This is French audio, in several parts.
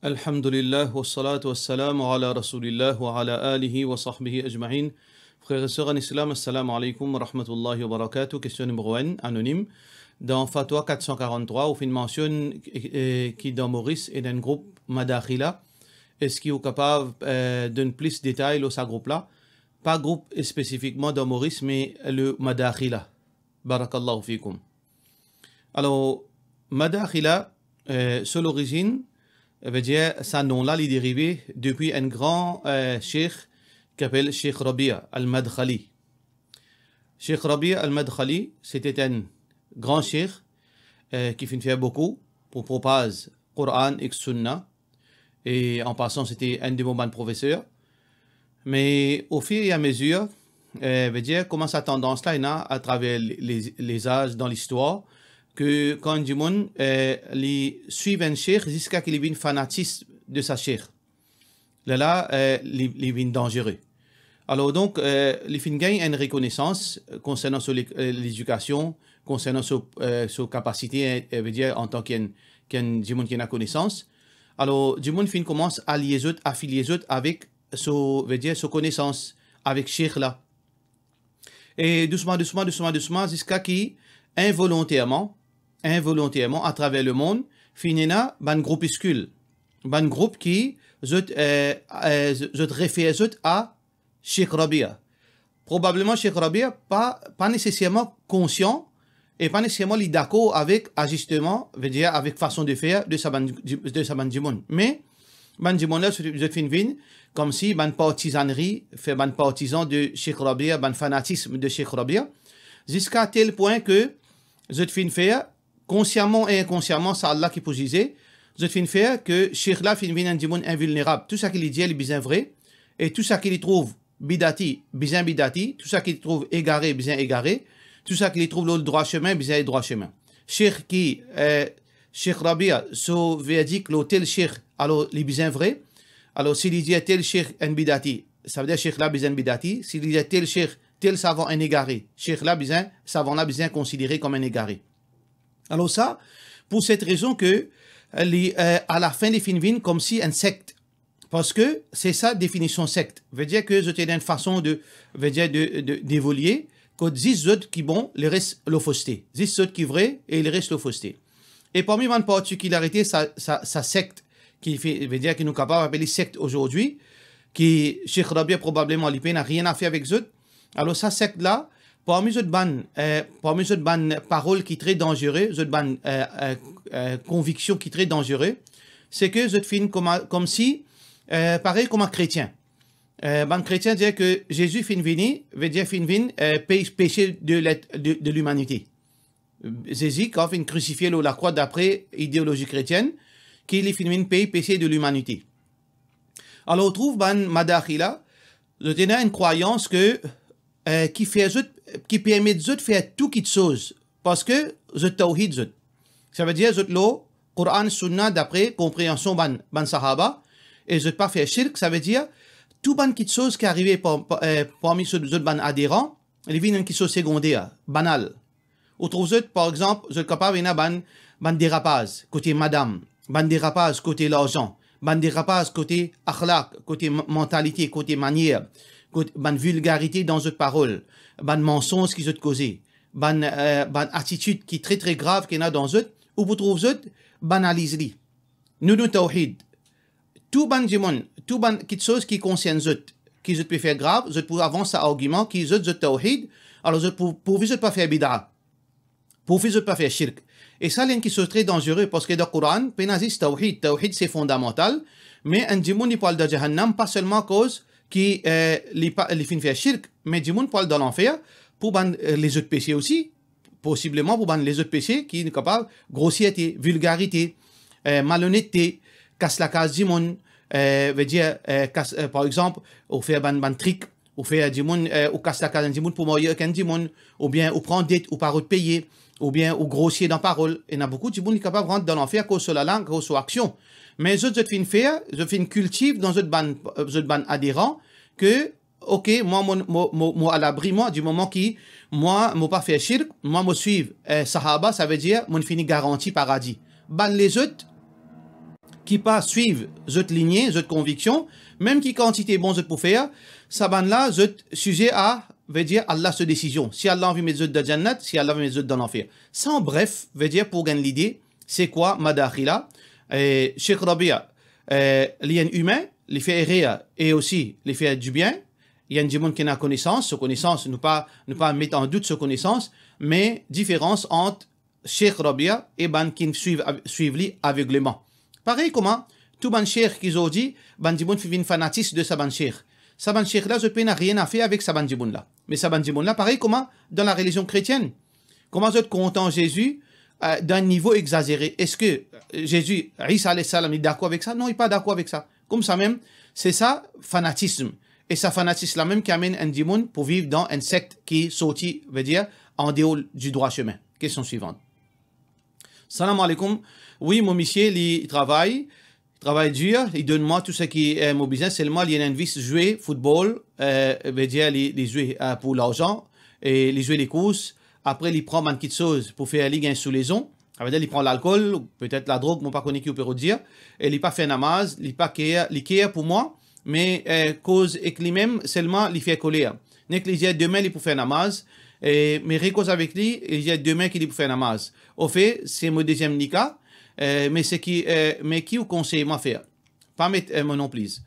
Alhamdulillah, wa salatu wa salam ala rasulillah wa ala alihi wa sahbihi ajma'in. Frères et sœurs en islam, assalamu alaikum wa rahmatullahi wa barakatuh. Question numéro 1, anonyme. Dans Fatwa 443, où il mentionne eh, eh, qui dans Maurice est d'un groupe Madakhila. Est-ce qu'il est capable eh, de d'un plus de détails au ce groupe-là Pas groupe spécifiquement dans Maurice, mais le Madakhila. Barakallahu fikum. Alors, Madakhila, euh, seule origine, veut dire, ce nom-là, est dérivé depuis un grand euh, cheikh sheikh qui s'appelle Sheikh Rabia al-Madkhali. cheikh Rabia al-Madkhali, c'était un grand cheikh euh, qui qui fait beaucoup pour le Coran et Sunna. Et en passant, c'était un des bons professeurs. Mais au fur et à mesure, euh, veut dire comment sa tendance-là, à travers les, les âges dans l'histoire, que quand du monde euh, les un cheikh jusqu'à qu'il devienne fanatiste de sa cheikh. Là, là, euh, il devient dangereux. Alors donc, euh, les une reconnaissance concernant euh, l'éducation, concernant son euh, capacité euh, veut dire, en tant qu'un du qui a connaissance. Alors, du monde fin commence à lier autres, à autres avec son, veut dire, sa connaissance, avec cheikh là. Et doucement, doucement, doucement, doucement, jusqu'à qui, involontairement, involontairement à travers le monde finina ban groupuscule ban groupe qui se euh, euh, réfère à Sheikh Rabia probablement Sheikh Rabia pas pas nécessairement conscient et pas nécessairement d'accord avec ajustement veut dire avec façon de faire de sa ban, de sa monde mais ban là je fin comme si ban partisanerie fait ban partisan de Sheikh Rabia ban fanatisme de Sheikh Rabia jusqu'à tel point que je fin faire consciemment et inconsciemment, c'est Allah qui posisait. Je êtes fin faire que Cheikh là fin un invulnérable. Tout ce qu'il dit, il est bien vrai. Et tout ce qu'il trouve bidati, bien bidati. Tout ce qu'il trouve égaré, bien égaré. Tout ce qu'il trouve le droit chemin, bien droit chemin. Cheikh qui, est euh, Cheikh Rabia, so le tel Cheikh, alors il est bien vrai. Alors s'il dit tel Cheikh en bidati, ça veut dire Cheikh là bien bidati. S'il dit tel Cheikh, tel savant en égaré. Cheikh là bien, savant là bien considéré comme un égaré. Alors ça, pour cette raison que euh, euh, à la fin des Finvin, comme si un secte. Parce que c'est sa définition secte. Veut dire que c'était une façon de, veut dire d'évoluer. Que 10 autres qui bon, les reste l'offosté, Des autres qui vrai et reste reste l'offosté. Et parmi les particularités, sa, sa, sa, secte, qui fait, veut dire qu'il nous capable d'appeler secte aujourd'hui, qui Cheikh bien, probablement n'a rien à faire avec eux. Alors ça secte là, Parmi cette euh, paroles parole qui sont très dangereuse, cette convictions euh, euh, conviction qui sont très dangereuse, c'est que je fin comme, comme si, pareil comme un chrétien. un chrétien dit que Jésus fin vini, veut dire fin vini, péché de l'humanité. Jésus, quand fin crucifié la croix d'après idéologie chrétienne, qu'il est fin pays péché de l'humanité. Alors on trouve ban madakhila, le une croyance que qui fait qui permet de faire tout qui chose parce que le Tawhid Ça veut dire Zot le Quran Sunna d'après compréhension ban, ban Sahaba et Zot pas faire shirk, ça veut dire tout ban qui chose qui arrivé euh, parmi ceux de ban adhérents, les vins qui sont secondaires, banal. Ou trouve par exemple Zot capable une ban ban dérapage côté madame, ban dérapage côté l'argent, ban dérapage côté akhlaq, côté mentalité, côté manière ban vulgarité dans une parole, ban mensonge qui ont causé, ban, euh, ban attitude qui est très très grave qu'il y a dans eux, ou vous trouvez eux, banalisez les Nous nous tawhid. Tout ban du monde, tout ban quelque chose qui concerne eux, qui eux peut faire grave, eux pour avancer à argument, qui eux se tawhid, alors eux pour, pour pas faire bid'a, pour vous pas faire shirk. Et ça, c'est qui chose très dangereux parce que dans le Coran, penazis tawhid, tawhid c'est fondamental, mais un démon il parle de Jahannam pas seulement à cause qui euh, les, les de mais du monde parle dans l'enfer pour euh, les autres péchés aussi, possiblement pour les autres péchés qui sont capables grossièreté, vulgarité, euh, malhonnêteté, casse la case du monde, euh, veut dire euh, par exemple, ou faire des ban trick, ou faire du monde, ou casse la case du monde pour moyer qu'un du monde, ou bien ou prendre dette ou pas payer, ou bien ou grossier dans parole, il y a beaucoup de monde qui sont capables de rentrer dans l'enfer cause la langue, cause action. Mais je te fin faire, je fin cultive dans cette bande, une bande euh, adhérent que, ok, moi, moi, moi, moi à l'abri, moi, du moment qui, moi, moi pas faire shirk, moi, moi suivre eh, sahaba, ça veut dire, moi, fini garantie paradis. Ban les autres qui pas suivent cette lignée, cette conviction, même qui quantité bon je pour faire, ça ban là, je sujet à, veut dire, Allah se décision. Si Allah envie mes autres de Jannat, si Allah envie mes autres dans l'enfer. Ça, en bref, veut dire, pour gagner l'idée, c'est quoi Madakhila? Cheikh Rabia, lien humain, il fait rire et aussi il fait du bien. Il y a un qui n'a connaissance, ce connaissance, ne pas, ne pas mettre en doute ce connaissance, mais différence entre Cheikh Rabia et Ban qui suivent, suivent lui aveuglément. Pareil comment, tout Ban Cheikh qu'ils ont dit, Ban Djiboun fait une fanatiste de sa Ban Cheikh. Sa Ban Cheikh là, je n'a rien à faire avec sa Ban là. Mais sa Ban là, pareil comment, dans la religion chrétienne. Comment je êtes content Jésus, euh, d'un niveau exagéré. Est-ce que euh, Jésus, Isa salam, est d'accord avec ça Non, il n'est pas d'accord avec ça. Comme ça même, c'est ça, fanatisme. Et ça, fanatisme là même qui amène un démon pour vivre dans un secte qui sortit, veut dire, en dehors du droit chemin. Question suivante. Salam alaikum. Oui, mon monsieur, il travaille. Il travaille dur. Il donne moi tout ce qui est euh, mon business. Seulement, il y a un vice jouer football, euh, veut dire, les, les jouer pour l'argent et les jouer les courses après il prend man chose pour faire ligue sous les ça il prend l'alcool peut-être la drogue mon pas connu qui peut dire et il pas fait namaz il pas care pour moi mais euh, cause et lui même seulement il fait colère il qu'il dit demain il pour faire namaz et mais cause avec lui il dit demain qu'il pour faire namaz au fait c'est mon deuxième nika euh, euh, mais qui mais qui au conseil faire pas mettre mon nom please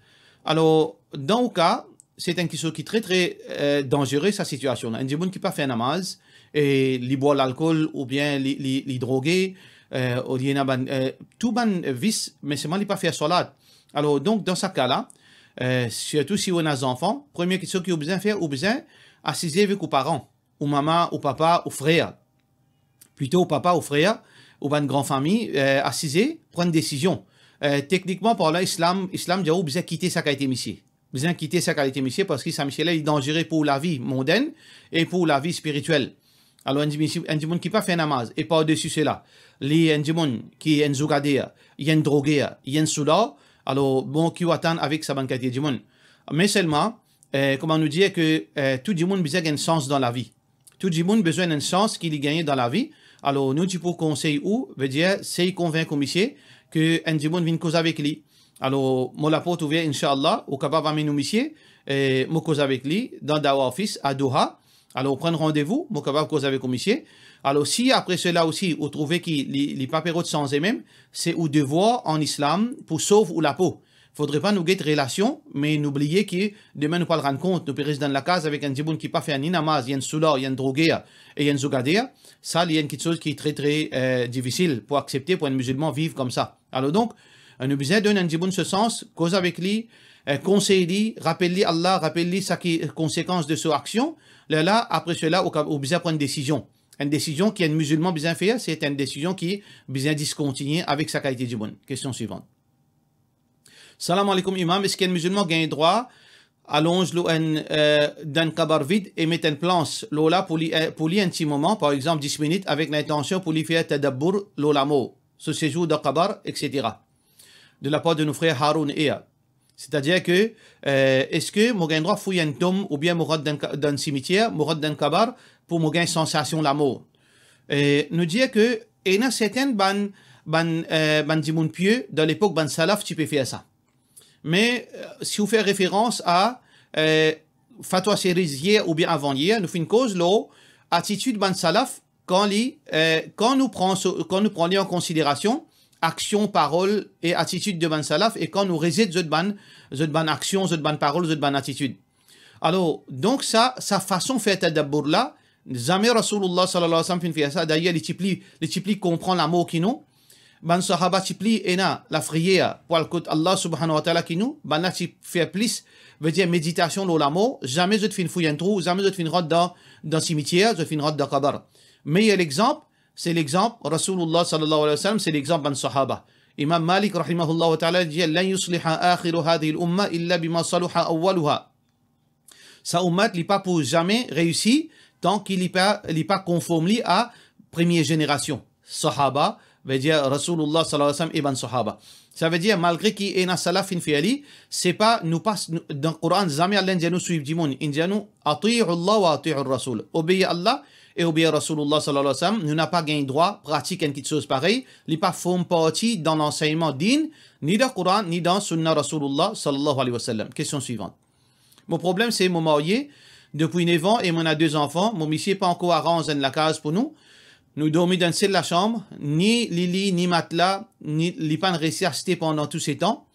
alors dans le cas c'est un qui est très très euh, dangereux, sa situation. Un qui pas fait un namaz, et il boit l'alcool ou bien il drogue, euh, ou il euh, tout ban vice, mais seulement il pas fait salat. Alors donc dans ce cas-là, euh, surtout si on a des enfants, première question qui a besoin faire, c'est a besoin avec vos parents, ou maman, ou papa, ou frère. Plutôt papa ou frère, ou une grand famille, euh, assiser, prendre décision. techniquement, par là, l'islam, l'islam, il faut besoin quitter sa qualité ici besoin quitter sa qualité monsieur parce que sa monsieur est dangereux pour la vie mondaine et pour la vie spirituelle. Alors, un monde qui pas fait namaz, et pas au dessus cela, les un qui est un zougadé, il est un drogué, il est un soula, alors bon, qui attend avec sa banquette de Mais seulement, eh, comment nous dire que eh, tout le monde besoin d'un sens dans la vie. Tout le monde besoin d'un sens qu'il gagne dans la vie. Alors, nous, tu pour conseil où veut dire, c'est convaincre monsieur que un monde vient cause avec lui. Alors, mon apôtre vient, Inch'Allah, au capable Aminou Missier, et je cause avec lui dans Dawa Office à Doha. Alors, prendre rendez-vous, je capable cause avec commissier. Alors, si après cela aussi, vous trouvez que les, les sont de sans et c'est au devoir en islam pour sauver ou la peau. Faudrait pas nous guetter relation, mais n'oubliez que demain nous pas le rendre compte, nous périssons dans la case avec un djiboun qui pas fait un namaz, y'en un soula, il drogué et un zougadea. Ça, il y a une chose qui est très très euh, difficile pour accepter pour un musulman vivre comme ça. Alors donc, on a besoin d'un djiboun ce sens, cause avec lui, euh, conseille-lui, rappelle-lui Allah, rappelle-lui sa conséquence de son action. Là, là, après cela, on a prendre une décision. Une décision qui est un musulman bien fait, c'est une décision qui est bien discontinue avec sa qualité du Question suivante. Salam alaikum imam, est-ce qu'un musulman gagne droit allonge l'eau euh, d'un kabar vide et met une planche Lola pour lui, euh, pour lui un petit moment, par exemple 10 minutes, avec l'intention pour lui faire tadabbur l'eau ce séjour de kabar, etc de la part de nos frères Haroun et Ea. C'est-à-dire que, euh, est-ce que je droit fouiller un tombe ou bien je dans un cimetière, je dans un kabar pour me sensation l'amour. et Nous dire que, il y a certaines ban, ban, euh, pieux, dans l'époque ban salaf, tu peux faire ça. Mais euh, si vous faites référence à euh, Fatwa Series hier ou bien avant hier, nous faisons une cause, l'attitude ban salaf, quand, li, euh, quand nous prenons prend en considération, action, parole et attitude de ban salaf et quand nous réside Zodban, ban action, ban parole, ban attitude. Alors, donc ça, sa façon fait d'abord là, jamais Rasulullah sallallahu alayhi wa sallam fait ça, d'ailleurs les tipli, les tipli comprend l'amour qui nous, ban sahaba tipli ena la frière pour le côté Allah subhanahu wa ta'ala qui nous, ban la fait plus, veut dire méditation l'amour, jamais je fin fais fouille un trou, jamais je fin fais dans, dans cimetière, je fin fais dans kabar. Meilleur exemple, c'est l'exemple, Rasulullah sallallahu alayhi wa sallam, c'est l'exemple d'un sahaba. Imam Malik, rahimahullah ta'ala, dit « Lan yusliha akhiru hadhi umma illa bima saluha awwaluha » Sa ummat n'est pas pour jamais réussi tant qu'il n'est pas, pas conforme à première génération. Sahaba, veut dire Rasulullah sallallahu alayhi wa sallam, ibn sahaba. Ça veut dire, malgré qu'il y ait un salafin fiali, c'est pas, nous pas dans le Coran, jamais Allah nous suivre du monde. Il dit nous, Allah wa ati'ur Rasul. Obéir Allah et ou bien Rasulullah sallallahu sallam, nous n'avons pas gain droit de pratiquer une chose pareille, il pas forme partie dans l'enseignement digne, ni dans le Coran, ni dans Sunna Rasulullah sallallahu alayhi wa sallam. Question suivante. Mon problème, c'est mon marié, depuis 9 ans, et mon a deux enfants, mon monsieur pas encore arrange la case pour nous, nous dormons dans seule la chambre, ni lili, ni matelas, ni li pas pendant tous ces temps,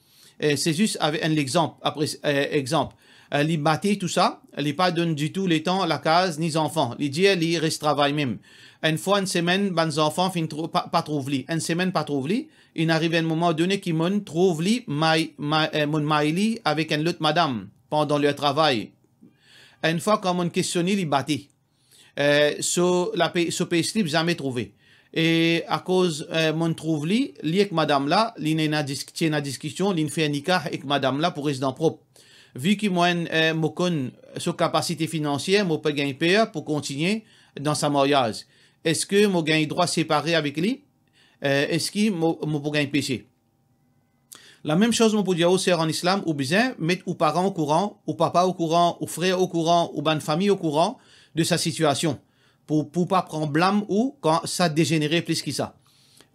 c'est juste avec un exemple, après, euh, exemple. Euh, les bâtis, tout ça, les pas donne du tout les temps, la case, ni enfants. Les dieux, les reste travail même. Une fois, une semaine, ben, les enfants ne pas, pas trouvent les. Une semaine, pas trouvent les. Il arrive un moment donné qui mon trouve les, euh, mon maïli avec une autre madame pendant le travail. Une fois, quand on questionne les bâtit. euh, so, la, ce payslip jamais trouvé. Et à cause euh, mon trouve li, li avec madame là, il n'a discuté la discussion, li fait un nikah avec madame là pour résident propre vu qu'il m'a euh, une capacité financière, peux pas gagner pour continuer dans sa mariage. Est-ce que mon gagne droit séparé avec lui? Euh, est-ce qu'il je pas gagner péché? La même chose, mon pour dire aux en islam, ou bien mettre ou parents au courant, ou papa au courant, ou frères au courant, ou bonne famille au courant de sa situation. Pour, pour pas prendre blâme ou quand ça dégénère plus que ça.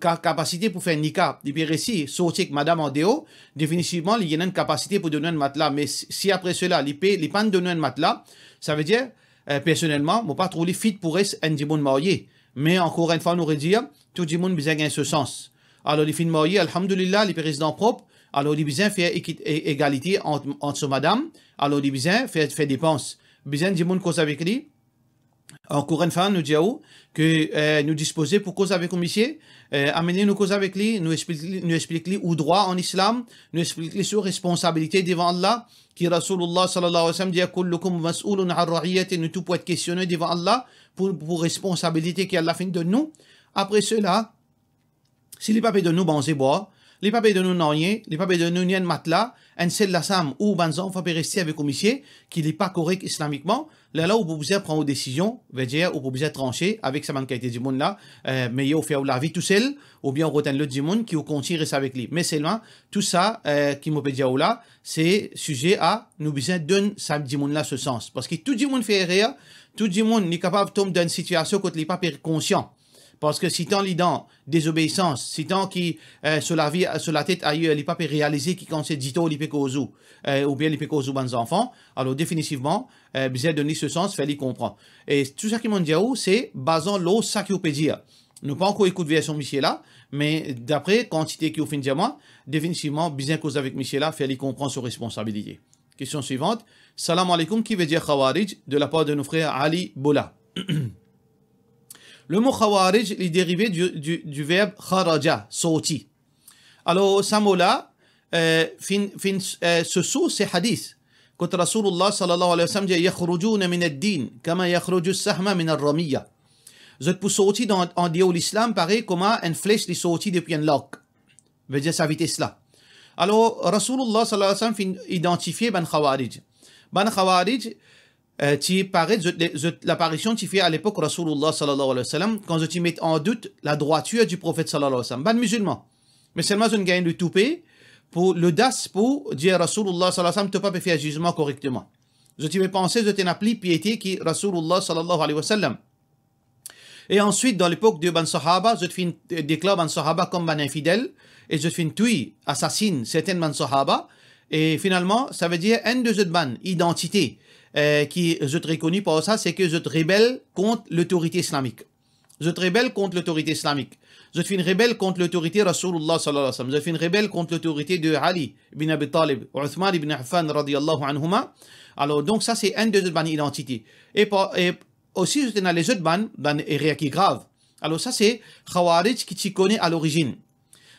capacité pour faire nika. Et puis récit, avec madame en déo, définitivement, il y a une capacité pour donner un matelas. Mais si après cela, il peut pas donner un matelas, ça veut dire, euh, personnellement, je pas trouvé fit pour être un dimon marié. Mais encore une fois, nous redire, tout le monde a ce sens. Alors, les films mariés, alhamdoulilah, les présidents propres, alors, les besoin faire égalité entre, entre madame, alors, les besoin faire, faire dépenses. Besoin dimon cause avec lui, encore une fois, nous disons que euh, nous disposons pour cause avec le monsieur, amener nos causes avec lui, nous expliquer nous lui droit en islam, nous expliquer sur responsabilité devant Allah, qui Rasulullah sallallahu alayhi wa sallam dit à mas'ulun nous tout peut être questionné devant Allah pour, pour responsabilité la fin de nous. Après cela, si les papés de nous, bon, on se les papés de nous n'ont rien, les papés de nous n'ont rien matelas, la Lassam ou Banzan va rester avec un commissaire qui n'est pas correct islamiquement. Là, là, où vous pouvez prendre une décision, ou vous pouvez trancher avec sa manquette du monde là, euh, mais il faut ou la vie tout seul, ou bien retient le du monde qui vous rester avec lui. Mais c'est loin tout ça, qui m'a dit là, c'est sujet à nous besoin donne ça du monde là ce sens. Parce que tout du monde fait rien. tout du monde est capable de tomber dans une situation quand il n'est pas conscient. Parce que si tant l'ident, désobéissance, si tant qui, euh, sur, la vie, sur la tête ailleurs, les pas réalisé qui conseille dit euh, ou bien les bons enfants, alors définitivement, euh, bien donner ce sens, fait qu'il comprenne. Et tout ça qui m'ont dit, c'est basant l'eau sacriopédia. Nous pas encore écouté version Michel là, mais d'après quantité qui au fin de moi, définitivement, bien cause avec Michel là, fait les comprendre ses responsabilité. Question suivante. Salam alaikum, qui veut dire Khawarij de la part de nos frères Ali Bola. Le mot khawarij est dérivé du, du, du verbe kharaja, sorti. Alors, ce mot-là, euh, fin, fin, euh, ce saut, c'est hadith. Quand Rasulullah sallallahu alayhi wa sallam dit Yakhrujuna min ad-din, kama yakhruju sahma min ar-ramiya. Vous êtes pour sortir dans, en dit l'islam, pareil, comme une flèche est sortie depuis un lock. Veut dire sa vitesse cela. Alors, Rasulullah sallallahu alayhi wa sallam identifié ben khawarij. Ben khawarij, euh, Euh, tu paraît l'apparition qui fait à l'époque Rasulullah sallallahu alayhi wa sallam, quand te mets en doute la droiture du prophète sallallahu alayhi wa sallam, ban musulman. Mais seulement une gagne le toupé pour l'audace pour dire Rasulullah sallallahu alayhi wa sallam, tu pas faire jugement correctement. Je t'ai pensé, je t'ai appelé piété qui Rasulullah sallallahu alayhi wa sallam. Et ensuite, dans l'époque de Ban Sahaba, je te euh, déclare Ban Sahaba comme Ban infidèle, et je te tuer, assassine certains Ban Sahaba, et finalement, ça veut dire un de Ban, identité. Euh, qui je reconnus par ça, c'est que je te rebelle contre l'autorité islamique. Je te rebelle contre l'autorité islamique. Je suis une rebelle contre l'autorité Rasulullah sallallahu alayhi wa Je suis une rebelle contre l'autorité de Ali ibn Abi Talib, Uthman ibn Affan radiyallahu anhuma. Alors donc ça c'est un de autres bannes d'identité. Et, aussi je dans les autres bannes, dans les qui grave. Alors ça c'est Khawarij qui t'y connaît à l'origine.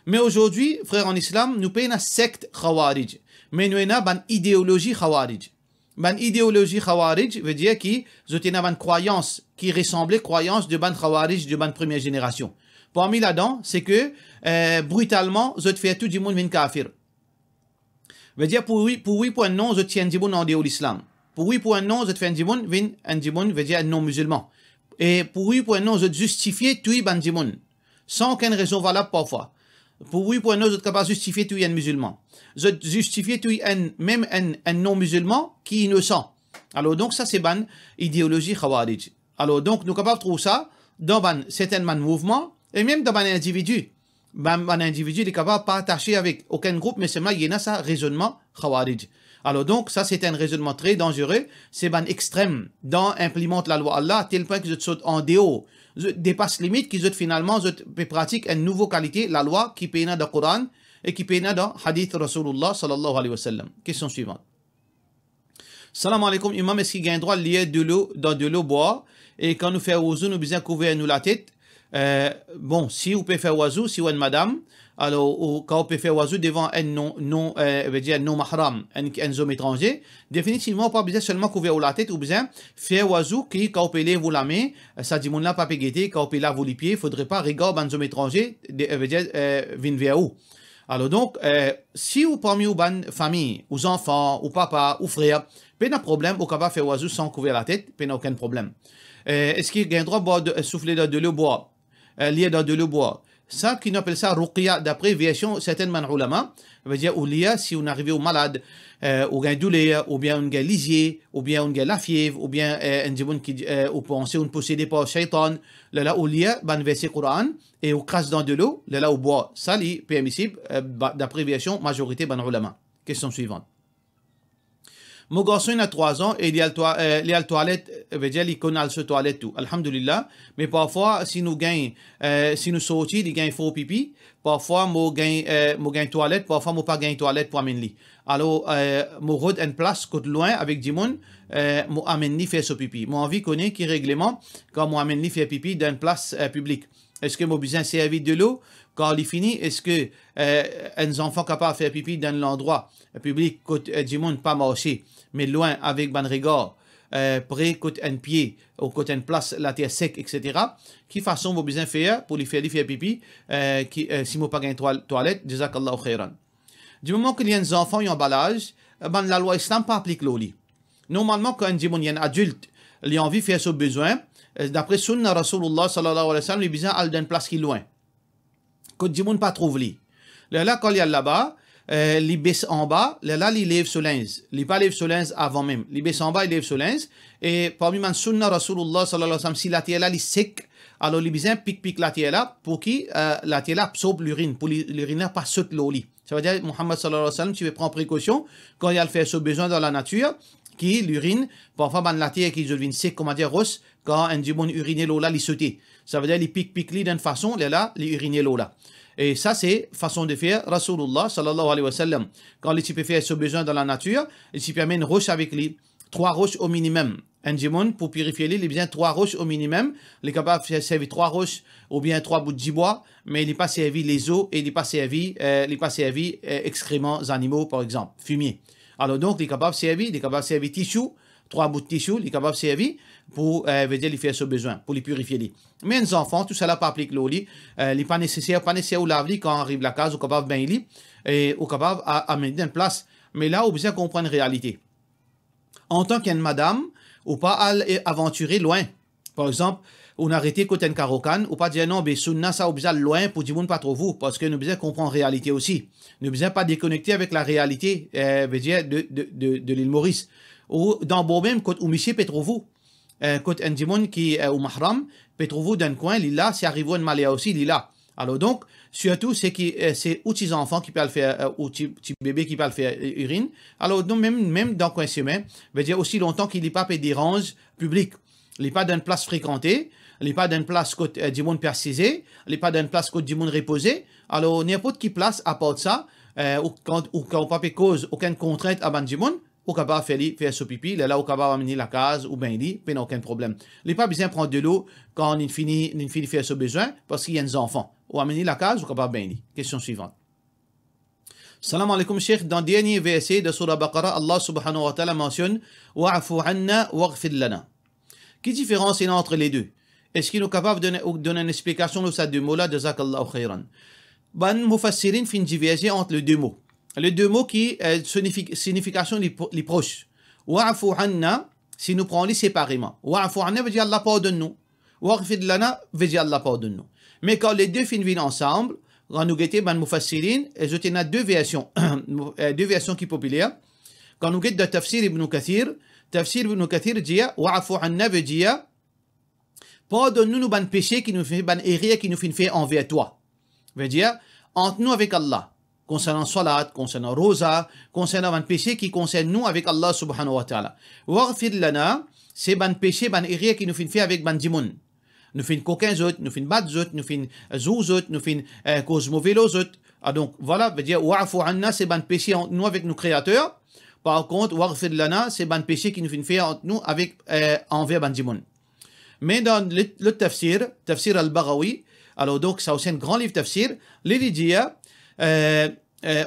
Mais aujourd'hui, frère en islam, nous payons une secte Khawarij. Mais nous avons une idéologie Khawarij ben idéologie khawarij veut dire qui zotina ban croyance qui ressemblait croyance de ban khawarij de ban première génération parmi là-dedans c'est que euh, brutalement zot fais tout du monde min kafir veut dire pour oui pour oui pour un non je tiens du monde en dehors l'islam pour oui pour un non zot fais du monde vin un du monde veut dire un non musulman et pour oui pour un non zot justifie tout ban du monde sans aucune raison valable parfois pour pour nous, vous êtes de justifier tout un musulman. Vous tout un, même un, non-musulman qui est innocent. Alors donc, ça, c'est ban idéologie khawarij. Alors donc, nous sommes capables de trouver ça dans certains mouvements mouvement et même dans un individu. Un individu est capable de attaché avec aucun groupe, mais seulement il y a un raisonnement khawarij. Alors donc, ça c'est un raisonnement très dangereux, c'est ban extrême, dans implemente la loi Allah, tel point que je saute en déo, dépasse limite qui finalement pratique une nouvelle qualité, la loi qui est dans le Coran et qui est dans le hadith Rasulullah sallallahu alayhi wa sallam. Question suivante. Salam alaikum, imam, est-ce qu'il a un droit lié de l'eau dans de l'eau bois et quand nous faisons ouzou, nous besoin couvrir nous la tête euh, Bon, si vous pouvez faire ouzou, si vous êtes madame, alors, devant un non non euh, veut dire non mahram un homme étranger définitivement pas besoin seulement couvrir la tête ou besoin faire oiseau qui peut vous la main euh, ça dit mon là pas on peut vous les pieds faudrait pas regarder un homme étranger euh, veut dire vers où alors donc si vous parmi ou ban famille ou enfants ou papa ou frère pas de problème au capable faire oiseau sans couvrir la tête pas aucun problème est-ce qu'il y a un droit de souffler dans de l'eau bois lié dans de l'eau bois ça qu'on appelle ça ruqya d'après version certainement ulama veut dire oulia si on arrivait au malade euh, ou un douleur ou bien on a lisier ou bien on a la fièvre ou bien euh, un djibon qui euh, ou pensée on possédé par shaitan là là oulia ban verset Coran et on crasse dans de l'eau là là au bois sali, permissible euh, bah, d'après version majorité ban ulama question suivante mon garçon, a 3 ans et il euh, a le toilette, il euh, connaît ce toilette tout. Alhamdulillah. Mais parfois, si nous gagnons, euh, si nous sortons, il gagne faux pipi. Parfois, mon gagne, euh, toilette. Parfois, mon pas gagne toilette pour amener Alors, euh, mon route en place, côté loin avec du monde, euh, mon amène fait ce pipi. Mon envie connaît qui règlement quand mon amène fait faire pipi dans une place euh, publique. Est-ce que vos s'est servi de l'eau quand il finit? Est-ce que euh, un enfant capable de faire pipi dans l'endroit public euh, du monde pas marché, mais loin avec un euh, près côté un pied ou côté une place, la terre sec, etc. Qui façon besoins faire euh, pour lui faire, lui faire pipi euh, qui, euh, si vous pas une toilette, jazakallahu khairan. Du moment qu'il y a un enfant a un balage, ben, la loi islam pas applique l'eau. Normalement, quand un adulte, il a envie de faire ce besoin, euh, d'après Sunna Rasulullah sallallahu alayhi wa sallam, besoin d'aller dans d'une place qui est loin. Que du monde pas trouve lui. Là, quand il y là-bas, euh, il baisse en bas, là, il lève sur l'ins. Il pas lève sur l'ins avant même. Il baisse en bas, il lève sur l'ins. Et parmi les Sunna Rasulullah sallallahu alayhi wa sallam, si la tielle là, il sec, alors il besoin pique pique la tielle là pour qui euh, la tielle absorbe l'urine, pour l'urine là pas saute l'eau. Ça veut dire, Muhammad sallallahu alayhi wa sallam, tu veux prendre précaution quand il y a fait ce besoin dans la nature qui l'urine, parfois dans la terre qui devient sec, comment dire, rose, quand un démon urine l'eau là, il saute. Ça veut dire, il pique, pique, d'une façon, là, là, il urine l'eau là. Et ça, c'est façon de faire Rasulullah sallallahu alayhi wa sallam. Quand les types faire ce besoin dans la nature, il s'y permet une roche avec lui. Trois roches au minimum. Un djimoun, pour purifier lui, il bien trois roches au minimum. Il est capable de servir trois roches ou bien trois bouts de bois, mais il n'est pas servi les eaux, et il n'est pas servi, les euh, il euh, excréments animaux, par exemple, fumier. Alors donc, les capables servis, les capables servis tissu, trois bouts de tissu, les capables servir pour euh, veut dire, les faire ce besoin, pour les purifier. Mais les enfants, tout cela pas là l'eau, euh, n'est pas nécessaire, pas nécessaire ou laver quand arrive la case, ou capable bien les, et ou capable à, à mettre une place. Mais là, on besoin comprendre la réalité. En tant qu'une madame, ou pas à aventurer loin. Par exemple, on a arrêté côté Karokan, ou pas dire non, mais sunna ça besoin loin pour dire pas trop vous, parce que nous besoin comprendre réalité aussi. Nous besoin pas déconnecter avec la réalité, euh, de, de, de, de l'île Maurice. Ou dans bon même, côté ou monsieur Petrovou, euh, quand un dimon qui est euh, au Mahram, vous d'un coin, l'île si arrive en Maléa aussi, l'île Alors donc, surtout, c'est qui, euh, c'est ou petits enfants qui peuvent faire, euh, ou petits bébés qui peuvent faire urine. Alors donc, même, même dans coin semaine, veut dire aussi longtemps qu'il n'est pas des public Il n'est pas d'une place fréquentée, n'est pas d'une place côté euh, du monde persisé, n'est pas d'une place côté du monde reposé. Alors, n'importe qui place apporte ça, euh, ou quand ou quand pas cause aucune contrainte à du monde, ou capable faire faire son pipi, là ou capable amener la case ou ben n'y a aucun problème. Il n'est pas besoin de prendre de l'eau quand il finit il finit faire son besoin parce qu'il y a des enfants. Ou amener la case ou capable ben lit. Question suivante. Salam alaikum, Cheikh. Dans le dernier verset de Surah Baqarah, Allah subhanahu wa ta'ala mentionne Wa'afu anna waghfir lana. Quelle différence il y a entre les deux est-ce qu'il est capable de donner une explication de ces deux mots-là de Zakallahu khayran Ben, Mufassirin fin diviser entre les deux mots. Les deux mots qui euh, signification les, proches. Wa'afu anna, si nous prenons les séparément. Wa'afu anna veut dire Allah pardonne-nous. Wa'afid lana veut dire Allah pardonne-nous. Mais quand les deux finissent ensemble, quand nous guettons ben Mufassirin, et je deux versions, euh, deux versions qui sont populaires. Quand nous guettons de Tafsir ibn Kathir, Tafsir ibn Kathir dit Wa'afu anna veut dire Pardonne-nous nos ban péchés qui nous fait ban erreurs qui nous fait faire envers toi. Veut dire, entre nous avec Allah, concernant salat, concernant rosa, concernant ban péché qui concerne nous avec Allah subhanahu wa ta'ala. Waghfir lana, c'est ban péché, ban erreur qui nous fait avec ban dimoun. Nous fin coquins autres, nous fin bad autres, nous fin zouz autres, nous fin euh, cause mauvais autres. Ah donc voilà, veut dire wa'fu anna, c'est ban péché entre nous avec nos créateurs. Par contre, waghfir lana, c'est ban péché qui nous fait faire entre nous avec euh, envers ban dimoun. Mais dans le, le tafsir, tafsir al-Baghawi, alors donc ça aussi un grand livre tafsir, ou euh, euh,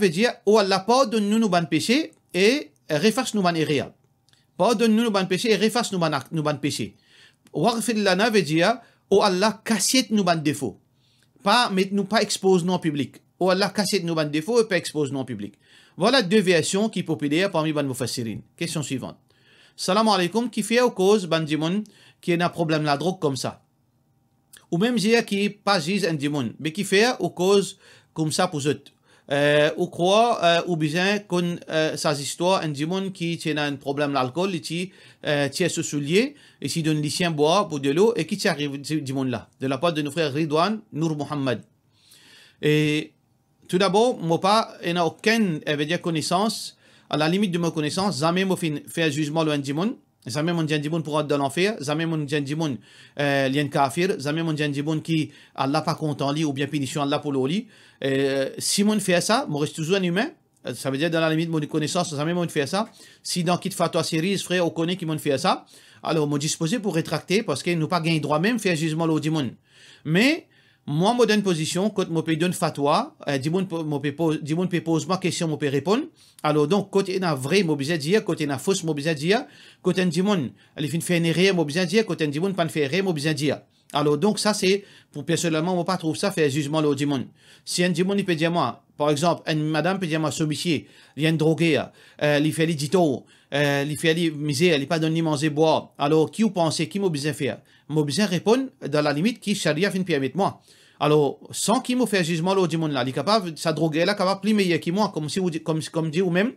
veut dire, ou Allah pardonne nous nos ban péchés et refasse nous ban irréal. Pardonne nous nos ban péchés et refasse nous ban péchés. Waghfir lana veut dire, ou Allah cassette nous ban défauts. Pas, mais nous pas expose non public. Ou Allah cassette nous ban défauts et pas expose non public. Voilà deux versions qui populaires parmi les mufassirin. Question suivante. Salam alaikum, qui fait aux causes Benjamin qui a un problème la drogue comme ça. Ou même dire qui pas juste un démon, mais qui fait ou cause comme ça pour eux. Euh, ou croit euh, ou besoin qu'on euh, sa histoire un démon qui a un problème l'alcool et qui euh, tient ce soulier et qui donne les boire pour de l'eau et qui tient ce démon là de la part de nos frères Ridwan Nour Mohammed. Et tout d'abord, moi pas, aucune, connaissance, à la limite de ma connaissance, jamais moi fait un jugement le un mon mon جنجبون pour dans l'enfer, mon من euh, lien kafir, زعما mon جنجبون qui Allah pas content lui ou bien punition Allah pour lui. Euh, si mon fait ça, mon reste toujours un humain. Euh, ça veut dire dans la limite de mon connaissance, jamais mon fait ça. Si dans quitte fatwa série, frère, on connaît qui mon fait ça. Alors mon disposé pour rétracter parce qu'il nous pas gagné droit même faire jugement au Mais moi me donne position quand peux donne fatwa euh, dimon me pose ma question je peux répondre alors donc quand il a vrai je besoin dire quand il a fausse je besoin dire quand un dimon il une faire rien je besoin dire quand un dimon pas fait rien je besoin dire alors donc ça c'est pour personnellement moi pas trouve ça faire jugement le dimon si un dimon il peut dire moi par exemple une madame peut dire moi ce monsieur il est drogué euh, il fait les dito euh, il fait les misère il pas donné manger boire alors qui vous pensez qui m'a besoin faire Je besoin répondre dans la limite qui charia fin avec moi alors sans qu'il me fasse jugement le là il capable sa drogue là capable plus meilleur que moi comme si comme comme dit ou même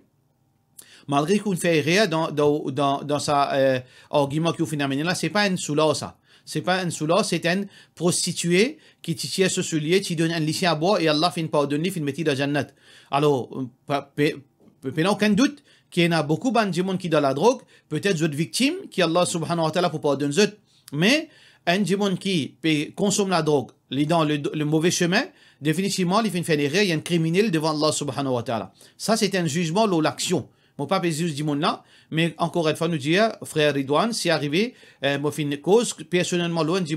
malgré ne fait rien dans dans dans, dans sa euh, argument qu'il phénomène là c'est pas un soula ça c'est pas un soula c'est un prostitué qui tient ce soulier qui donne un lycée à boire et Allah fin pardonne fin mettre dans jannat alors euh, a aucun doute qu'il y en a beaucoup de gens qui dans la drogue peut-être d'autres victimes qui Allah subhanahu wa ta'ala pour pardonner mais un qui consomme la drogue, les dans le, mauvais chemin, définitivement, il fait un criminel devant Allah subhanahu wa ta'ala. Ça, c'est un jugement, l'action. Mon pape Jésus dit là, mais encore une fois, nous dit, frère Ridouane, si arrivé, euh, moi, une cause, personnellement, loin dit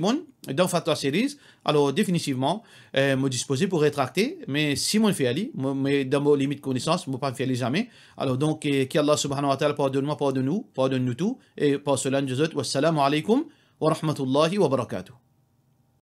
dans Fatwa Series, alors définitivement, euh, me disposé pour rétracter, mais si mon fait mais dans mes limites de connaissance, mon pas fiali jamais. Alors donc, eh, qu'Allah subhanahu wa ta'ala pardonne-moi, pardonne-nous, pardonne-nous tout, et par cela, nous autres, wassalamu alaikum. ورحمة الله وبركاته